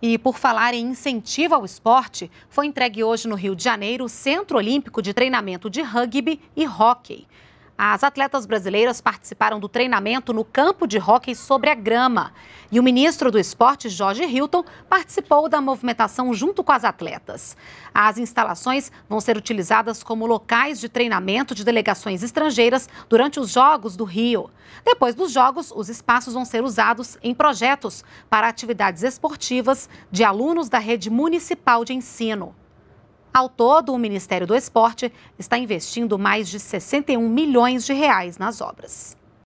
E por falar em incentivo ao esporte, foi entregue hoje no Rio de Janeiro o Centro Olímpico de Treinamento de Rugby e Hockey. As atletas brasileiras participaram do treinamento no campo de hóquei sobre a grama. E o ministro do Esporte, Jorge Hilton, participou da movimentação junto com as atletas. As instalações vão ser utilizadas como locais de treinamento de delegações estrangeiras durante os Jogos do Rio. Depois dos Jogos, os espaços vão ser usados em projetos para atividades esportivas de alunos da rede municipal de ensino. Ao todo, o Ministério do Esporte está investindo mais de 61 milhões de reais nas obras.